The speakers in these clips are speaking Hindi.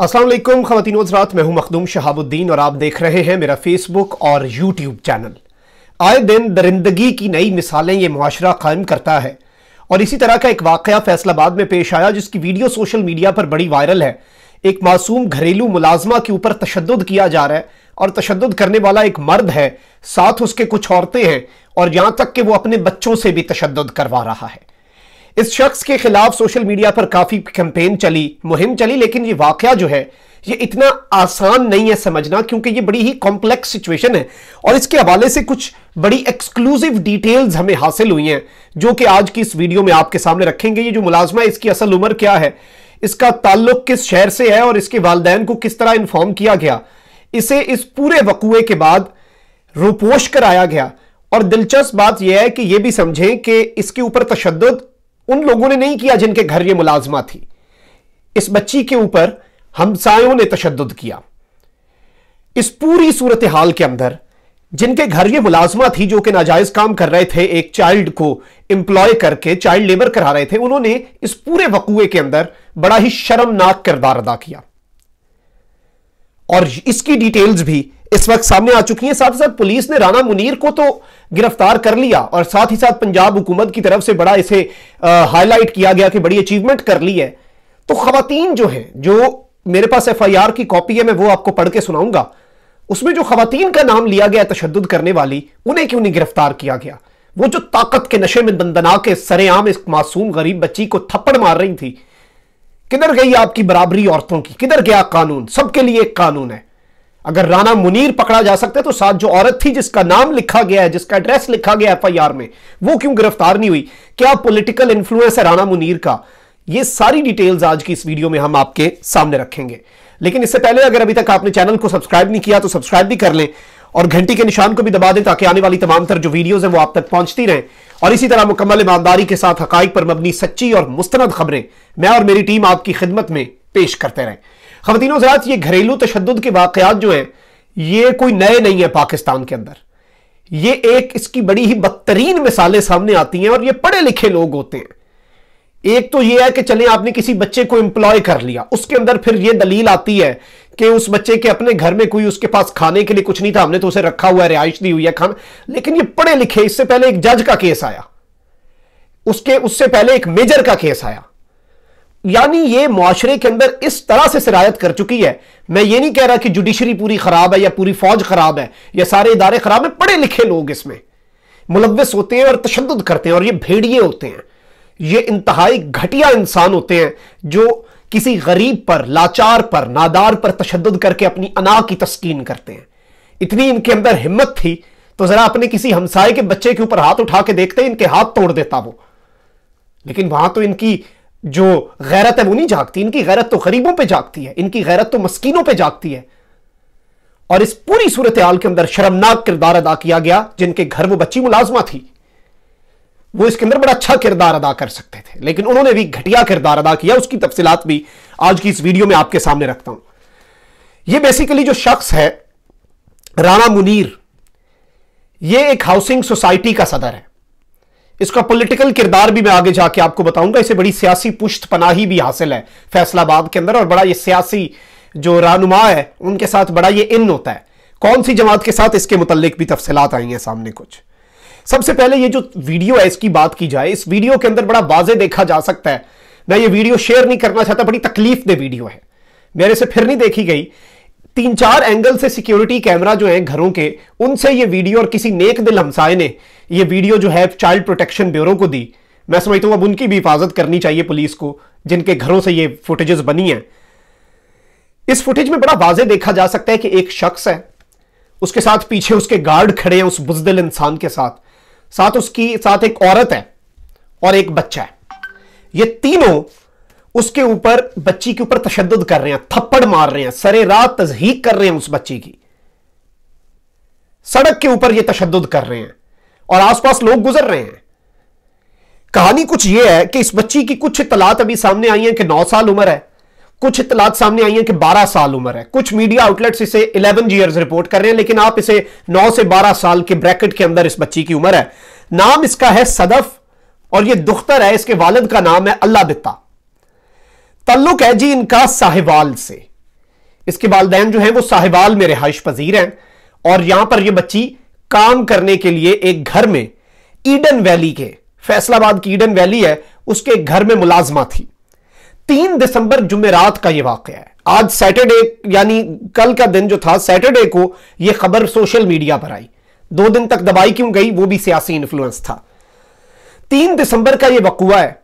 असलम खातिन हजरात मैं हूं मखदूम शहाबुद्दीन और आप देख रहे हैं मेरा फेसबुक और यूट्यूब चैनल आए दिन दरिंदगी की नई मिसालें ये माशरा कायम करता है और इसी तरह का एक वाक़ फैसलाबाद में पेश आया जिसकी वीडियो सोशल मीडिया पर बड़ी वायरल है एक मासूम घरेलू मुलाजमा के ऊपर तशद किया जा रहा है और तशद करने वाला एक मर्द है साथ उसके कुछ औरतें हैं और यहाँ तक कि वो अपने बच्चों से भी तशद करवा रहा है इस शख्स के खिलाफ सोशल मीडिया पर काफी कैंपेन चली मुहिम चली लेकिन ये वाकया जो है ये इतना आसान नहीं है समझना क्योंकि ये बड़ी ही कॉम्प्लेक्स सिचुएशन है और इसके हवाले से कुछ बड़ी एक्सक्लूसिव डिटेल्स हमें हासिल हुई हैं जो कि आज की इस वीडियो में आपके सामने रखेंगे ये जो मुलाजमा है इसकी असल उम्र क्या है इसका ताल्लुक किस शहर से है और इसके वालदेन को किस तरह इन्फॉर्म किया गया इसे इस पूरे वकूए के बाद रोपोश कराया गया और दिलचस्प बात यह है कि यह भी समझें कि इसके ऊपर तशद उन लोगों ने नहीं किया जिनके घर ये मुलाजमा थी इस बच्ची के ऊपर हमसायों ने तशद किया इस पूरी सूरत हाल के अंदर जिनके घर ये मुलाजमा थी जो कि नाजायज काम कर रहे थे एक चाइल्ड को एम्प्लॉय करके चाइल्ड लेबर करा रहे थे उन्होंने इस पूरे वकूए के अंदर बड़ा ही शर्मनाक किरदार अदा किया और इसकी डिटेल्स भी इस वक्त सामने आ चुकी हैं साथ ही साथ पुलिस ने राना मुनीर को तो गिरफ्तार कर लिया और साथ ही साथ पंजाब हुकूमत की तरफ से बड़ा इसे हाईलाइट किया गया कि बड़ी अचीवमेंट कर ली है तो खातन जो है जो मेरे पास एफ आई आर की कॉपी है मैं वो आपको पढ़ के सुनाऊंगा उसमें जो खातन का नाम लिया गया तशद करने वाली उन्हें क्यों नहीं गिरफ्तार किया गया वो जो ताकत के नशे में दंदना के सरेआम इस मासूम गरीब बच्ची को थप्पड़ मार रही थी किधर गई आपकी बराबरी औरतों की किधर गया कानून सबके लिए एक कानून है अगर राना मुनीर पकड़ा जा सकता है तो साथ जो औरत थी जिसका नाम लिखा गया है जिसका एड्रेस लिखा गया आर में वो क्यों गिरफ्तार नहीं हुई क्या पोलिटिकल इंफ्लुएंस है राना मुनीर का ये सारी डिटेल्स आज की इस वीडियो में हम आपके सामने रखेंगे लेकिन इससे पहले अगर अभी तक आपने चैनल को सब्सक्राइब नहीं किया तो सब्सक्राइब भी कर लें और घंटी के निशान को भी दबा दें ताकि आने वाली तमाम तर जो वीडियोज हैं वो आप तक पहुंचती रहें और इसी तरह मुकम्मल ईमानदारी के साथ हक पर मबनी सच्ची और मुस्तंद खबरें मैं और मेरी टीम आपकी खिदमत में पेश करते रहे खवतिनों ये घरेलू तशद के वाकत जो है ये कोई नए नहीं है पाकिस्तान के अंदर ये एक इसकी बड़ी ही बदतरीन मिसालें सामने आती हैं और ये पढ़े लिखे लोग होते हैं एक तो यह है कि चले आपने किसी बच्चे को एम्प्लॉय कर लिया उसके अंदर फिर यह दलील आती है कि उस बच्चे के अपने घर में कोई उसके पास खाने के लिए कुछ नहीं था हमने तो उसे रखा हुआ है रिहाइश दी हुई है खाना लेकिन ये पढ़े लिखे इससे पहले एक जज का केस आया उसके उससे पहले एक मेजर का केस आया यानी ये मुआशरे के अंदर इस तरह से शरायत कर चुकी है मैं ये नहीं कह रहा कि जुडिशरी पूरी खराब है या पूरी फौज खराब है या सारे इदारे खराब है पढ़े लिखे लोग इसमें मुलविस होते हैं और तशद करते हैं और ये भेड़िए होते हैं ये इंतहाई घटिया इंसान होते हैं जो किसी गरीब पर लाचार पर नादार पर तशद करके अपनी अना की तस्कीन करते हैं इतनी इनके अंदर हिम्मत थी तो जरा अपने किसी हमसाए के बच्चे के ऊपर हाथ उठा के देखते इनके हाथ तोड़ देता वो लेकिन वहां तो इनकी जो गैरत है वो नहीं जागती इनकी गैरत तो गरीबों पे जागती है इनकी गैरत तो मस्कीनों पे जागती है और इस पूरी सूरत हाल के अंदर शर्मनाक किरदार अदा किया गया जिनके घर वो बच्ची मुलाजमा थी वो इसके अंदर बड़ा अच्छा किरदार अदा कर सकते थे लेकिन उन्होंने भी घटिया किरदार अदा किया उसकी तफसीत भी आज की इस वीडियो में आपके सामने रखता हूं ये बेसिकली जो शख्स है राणा मुनीर ये एक हाउसिंग सोसाइटी का सदर है इसका पॉलिटिकल किरदार भी मैं आगे जाके आपको बताऊंगा इसे बड़ी सियासी पुश्त पनाही भी हासिल है फैसलाबाद के अंदर और बड़ा ये सियासी जो रानुमा है उनके साथ बड़ा ये इन होता है कौन सी जमात के साथ इसके मुतल भी तफसलात आई हैं सामने कुछ सबसे पहले ये जो वीडियो है इसकी बात की जाए इस वीडियो के अंदर बड़ा वाजे देखा जा सकता है मैं ये वीडियो शेयर नहीं करना चाहता बड़ी तकलीफ दे वीडियो है मेरे से फिर नहीं देखी गई तीन चार एंगल से सिक्योरिटी कैमरा जो है घरों के उनसे ये वीडियो और किसी नेक दिल हमसाए ने ये वीडियो जो है चाइल्ड प्रोटेक्शन ब्यूरो को दी मैं समझता हूँ अब उनकी भी हिफाजत करनी चाहिए पुलिस को जिनके घरों से ये फुटेजेस बनी है इस फुटेज में बड़ा वाजे देखा जा सकता है कि एक शख्स है उसके साथ पीछे उसके गार्ड खड़े हैं उस बुजदिल इंसान के साथ साथ उसकी साथ एक औरत है और एक बच्चा है ये तीनों उसके ऊपर बच्ची के ऊपर तशद कर रहे हैं थप्पड़ मार रहे हैं सरे रात तजहीक कर रहे हैं उस बच्ची की सड़क के ऊपर ये तशद कर रहे हैं और आसपास लोग गुजर रहे हैं कहानी कुछ यह है कि इस बच्ची की कुछ तलात अभी सामने आई है कि नौ साल उम्र है कुछ इतलात सामने आई हैं कि 12 साल उम्र है कुछ मीडिया आउटलेट्स इसे 11 ईयर्स रिपोर्ट कर रहे हैं लेकिन आप इसे 9 से 12 साल के ब्रैकेट के अंदर इस बच्ची की उम्र है नाम इसका है सदफ और ये दुख्तर है इसके वालद का नाम है अल्लाह बिता तल्लुक है जी इनका साहिवाल से इसके वालदेन जो है वो साहिवाल में रिहाइश पजीर हैं और यहां पर यह बच्ची काम करने के लिए एक घर में ईडन वैली के फैसलाबाद की ईडन वैली है उसके घर में मुलाजमा थी तीन दिसंबर जुमेरात का यह वाक्य है आज सैटरडे यानी कल का दिन जो था सैटरडे को यह खबर सोशल मीडिया पर आई दो दिन तक दबाई क्यों गई वो भी सियासी इन्फ्लुएंस था तीन दिसंबर का यह वकुआ है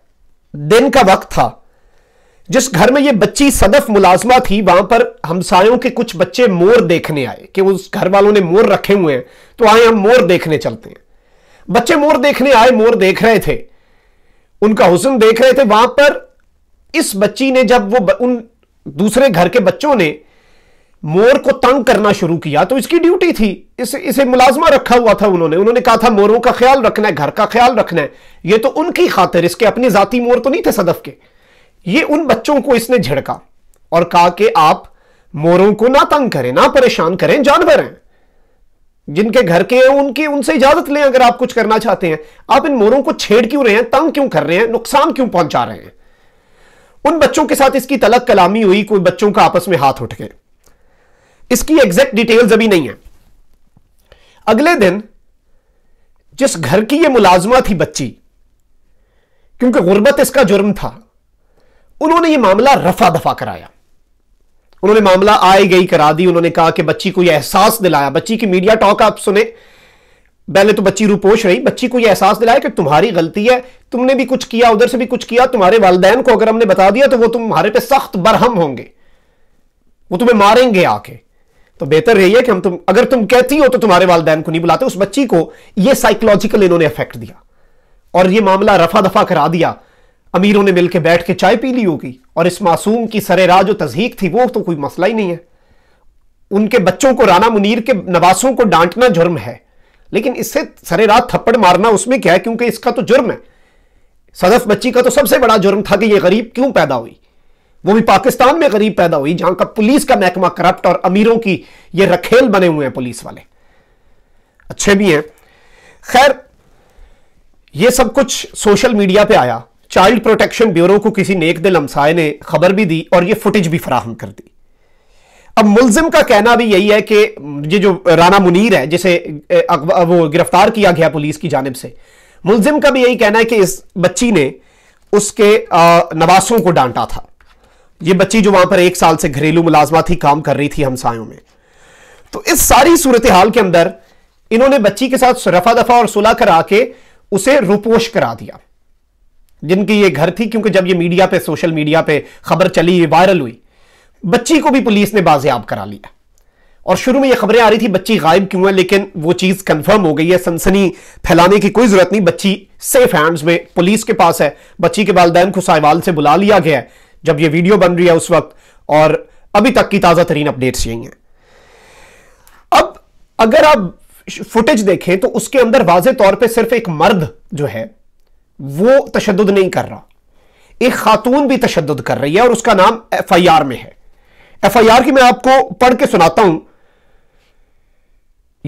दिन का वक्त था जिस घर में यह बच्ची सदफ मुलाजमा थी वहां पर हमसायों के कुछ बच्चे मोर देखने आए कि उस घर वालों ने मोर रखे हुए हैं तो आए हम मोर देखने चलते हैं बच्चे मोर देखने आए मोर देख रहे थे उनका हुसन देख रहे थे वहां पर इस बच्ची ने जब वो उन दूसरे घर के बच्चों ने मोर को तंग करना शुरू किया तो इसकी ड्यूटी थी इस, इसे मुलाजमा रखा हुआ था उन्होंने उन्होंने कहा था मोरों का ख्याल रखना है घर का ख्याल रखना है ये तो उनकी खातिर इसके अपने जाती मोर तो नहीं थे सदफ के ये उन बच्चों को इसने झिड़का और कहा कि आप मोरों को ना तंग करें ना परेशान करें जानवर हैं जिनके घर के हैं उनकी उनसे इजाजत लें अगर आप कुछ करना चाहते हैं आप इन मोरों को छेड़ क्यों रहे हैं तंग क्यों कर रहे हैं नुकसान क्यों पहुंचा रहे हैं उन बच्चों के साथ इसकी तलक कलामी हुई कोई बच्चों का आपस में हाथ उठ गए इसकी एग्जैक्ट डिटेल्स अभी नहीं है अगले दिन जिस घर की ये मुलाजमा थी बच्ची क्योंकि गुर्बत इसका जुर्म था उन्होंने ये मामला रफा दफा कराया उन्होंने मामला आई गई करा दी उन्होंने कहा कि बच्ची को यह एहसास दिलाया बच्ची की मीडिया टॉक आप सुने पहले तो बच्ची रूपोश रही बच्ची को यह एहसास दिलाया कि तुम्हारी गलती है तुमने भी कुछ किया उधर से भी कुछ किया तुम्हारे वालदेन को अगर हमने बता दिया तो वो तुम्हारे पे सख्त बरहम होंगे वो तुम्हें मारेंगे आके तो बेहतर यही है कि हम तुम अगर तुम कहती हो तो तुम्हारे वालदेन को नहीं बुलाते उस बच्ची को ये साइकोलॉजिकल इन्होंने अफेक्ट दिया और ये मामला रफा दफा करा दिया अमीरों ने मिलकर बैठ के चाय पी ली होगी और इस मासूम की सरेराह जो तजहीक थी वो तो कोई मसला ही नहीं है उनके बच्चों को राना मुनीर के नवासों को डांटना जुर्म है लेकिन इससे सरे रात थप्पड़ मारना उसमें क्या है क्योंकि इसका तो जुर्म है सदफ बच्ची का तो सबसे बड़ा जुर्म था कि यह गरीब क्यों पैदा हुई वो भी पाकिस्तान में गरीब पैदा हुई जहां का पुलिस का महकमा करप्ट और अमीरों की ये रखेल बने हुए हैं पुलिस वाले अच्छे भी हैं खैर ये सब कुछ सोशल मीडिया पे आया चाइल्ड प्रोटेक्शन ब्यूरो को किसी नेक दिल हमसाय ने खबर भी दी और ये फुटेज भी फराहम कर दी अब मुलजिम का कहना भी यही है कि ये जो राना मुनीर है जिसे वो गिरफ्तार किया गया पुलिस की जानब से मुलजिम का भी यही कहना है कि इस बच्ची ने उसके नवासों को डांटा था ये बच्ची जो वहां पर एक साल से घरेलू मुलाजमा थी काम कर रही थी हमसायों में तो इस सारी सूरत हाल के अंदर इन्होंने बच्ची के साथ रफा दफा और सुलह करा के उसे रुपोश करा दिया जिनकी ये घर थी क्योंकि जब ये मीडिया पे सोशल मीडिया पे खबर चली वायरल हुई बच्ची को भी पुलिस ने बाजियाब करा लिया और शुरू में ये खबरें आ रही थी बच्ची गायब क्यों है लेकिन वो चीज कंफर्म हो गई है सनसनी फैलाने की कोई जरूरत नहीं बच्ची सेफ हैंड्स में पुलिस के पास है बच्ची के वालदेन को साहिवाल से बुला लिया गया है जब ये वीडियो बन रही है उस वक्त और अभी तक की ताजा तरीन अपडेट्स यही हैं अब अगर आप फुटेज देखें तो उसके अंदर वाज तौर पर सिर्फ एक मर्द जो है वो तशद नहीं कर रहा एक खातून भी तशद कर रही है और उसका नाम एफ आई आर में है एफआईआर की मैं आपको पढ़ के सुनाता हूं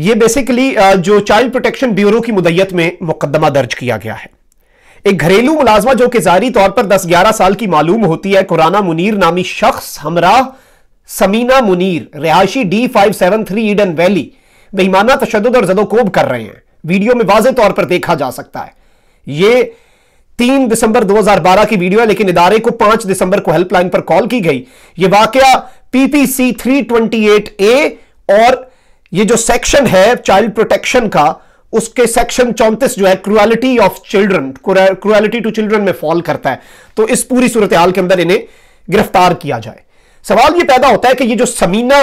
यह बेसिकली जो चाइल्ड प्रोटेक्शन ब्यूरो की मुदयत में मुकदमा दर्ज किया गया है एक घरेलू मुलाजमा जो कि जारी तौर पर 10-11 साल की मालूम होती है कुराना मुनीर नामी शख्स हमरा समीना मुनीर रिहायशी D five seven three Eden valley बेहिमाना तशद और जदोकोब कर रहे हैं वीडियो में वाजे तौर पर देखा जा सकता है यह तीन दिसंबर 2012 की वीडियो है लेकिन इदारे को पांच दिसंबर को हेल्पलाइन पर कॉल की गई ये वाकया पीपीसी 328 ए और ये जो सेक्शन है चाइल्ड प्रोटेक्शन का उसके सेक्शन चौंतीस जो है cruelty of children cruelty to children में फॉल करता है तो इस पूरी सूरत हाल के अंदर इन्हें गिरफ्तार किया जाए सवाल ये पैदा होता है कि ये जो समीना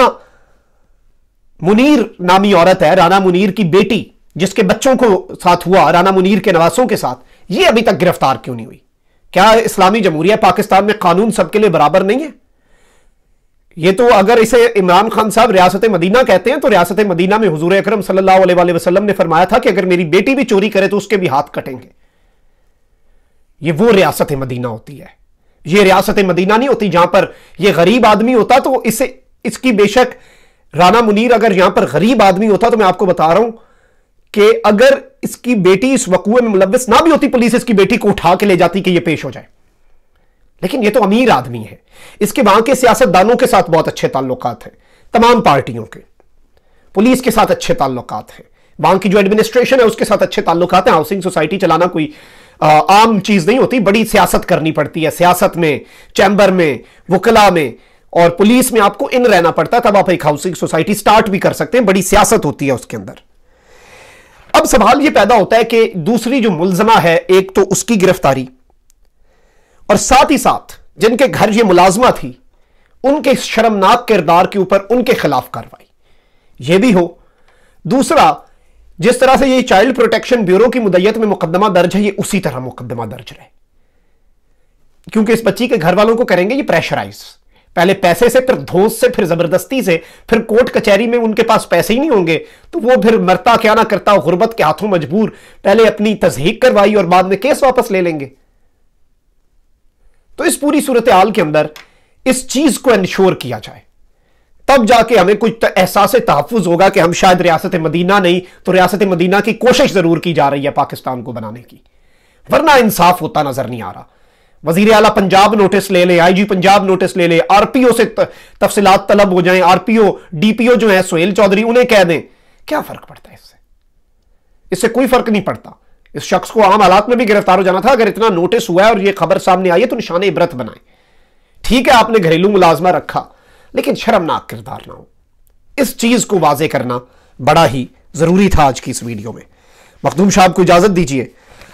मुनीर नामी औरत है राना मुनीर की बेटी जिसके बच्चों को साथ हुआ राना मुनीर के नवासों के साथ ये अभी तक गिरफ्तार क्यों नहीं हुई क्या इस्लामी जमहूरिया पाकिस्तान में कानून सबके लिए बराबर नहीं है ये तो अगर इसे इमरान खान साहब रियासत मदीना कहते हैं तो रियासत मदीना में हजूर अक्रम सल्ला ने फरमाया था कि अगर मेरी बेटी भी चोरी करे तो उसके भी हाथ कटेंगे ये वो रियासत मदीना होती है ये रियासत मदीना नहीं होती जहां पर यह गरीब आदमी होता तो इसे इसकी बेशक राना मुनीर अगर यहां पर गरीब आदमी होता तो मैं आपको बता रहा हूं कि अगर इसकी बेटी इस वकूए में मुलविस ना भी होती पुलिस इसकी बेटी को उठा के ले जाती कि यह पेश हो जाए लेकिन ये तो अमीर आदमी है इसके वहां के सियासतदानों के साथ बहुत अच्छे ताल्लुक हैं तमाम पार्टियों के पुलिस के साथ अच्छे ताल्लुक हैं वहां की जो एडमिनिस्ट्रेशन है उसके साथ अच्छे ताल्लुक हैं हाउसिंग सोसाइटी चलाना कोई आम चीज नहीं होती बड़ी सियासत करनी पड़ती है सियासत में चैंबर में वकला में और पुलिस में आपको इन रहना पड़ता है तब आप एक हाउसिंग सोसाइटी स्टार्ट भी कर सकते हैं बड़ी सियासत होती है उसके अंदर अब सवाल यह पैदा होता है कि दूसरी जो मुलजमा है एक तो उसकी गिरफ्तारी और साथ ही साथ जिनके घर ये मुलाजमा थी उनके शर्मनाक किरदार के ऊपर उनके खिलाफ कार्रवाई यह भी हो दूसरा जिस तरह से ये चाइल्ड प्रोटेक्शन ब्यूरो की मुदैयत में मुकदमा दर्ज है ये उसी तरह मुकदमा दर्ज रहे क्योंकि इस बच्ची के घर वालों को करेंगे ये प्रेशराइज पहले पैसे से फिर धोस से फिर जबरदस्ती से फिर कोर्ट कचहरी में उनके पास पैसे ही नहीं होंगे तो वो फिर मरता क्या ना करता गुर्बत के हाथों मजबूर पहले अपनी तजहीक करवाई और बाद में केस वापस ले लेंगे तो इस पूरी सूरत हाल के अंदर इस चीज को इंश्योर किया जाए तब जाके हमें कुछ एहसास तहफुज होगा कि हम शायद रियासत मदीना नहीं तो रियासत मदीना की कोशिश ज़रूर की जा रही है पाकिस्तान को बनाने की वरना इंसाफ होता नज़र नहीं आ रहा वजीर अला पंजाब नोटिस ले ले आईजी पंजाब नोटिस ले ले आरपीओ से तफसीत तलब हो जाए आरपीओ डीपीओ जो है सोहेल चौधरी उन्हें कह दें क्या फर्क पड़ता है इससे इससे कोई फर्क नहीं पड़ता इस शख्स को आम हालात में भी गिरफ्तार हो जाना था अगर इतना नोटिस हुआ है और यह खबर सामने आई है तो निशान इब्रत बनाए ठीक है आपने घरेलू मुलाजमा रखा लेकिन शर्मनाक किरदार ना हो इस चीज को वाजे करना बड़ा ही जरूरी था आज की इस वीडियो में मखदूम शाह को इजाजत दीजिए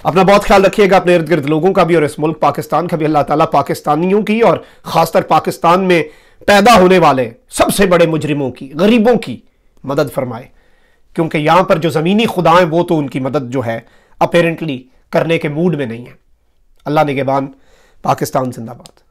अपना बहुत ख्याल रखिएगा अपने इर्द गिर्द लोगों का भी और इस मुल्क पाकिस्तान का भी अल्लाह ताला पाकिस्तानियों की और खासतर पाकिस्तान में पैदा होने वाले सबसे बड़े मुजरिमों की गरीबों की मदद फरमाए क्योंकि यहां पर जो ज़मीनी खुदाएं वो तो उनकी मदद जो है अपेरेंटली करने के मूड में नहीं है अल्लाह निगेबान पाकिस्तान जिंदाबाद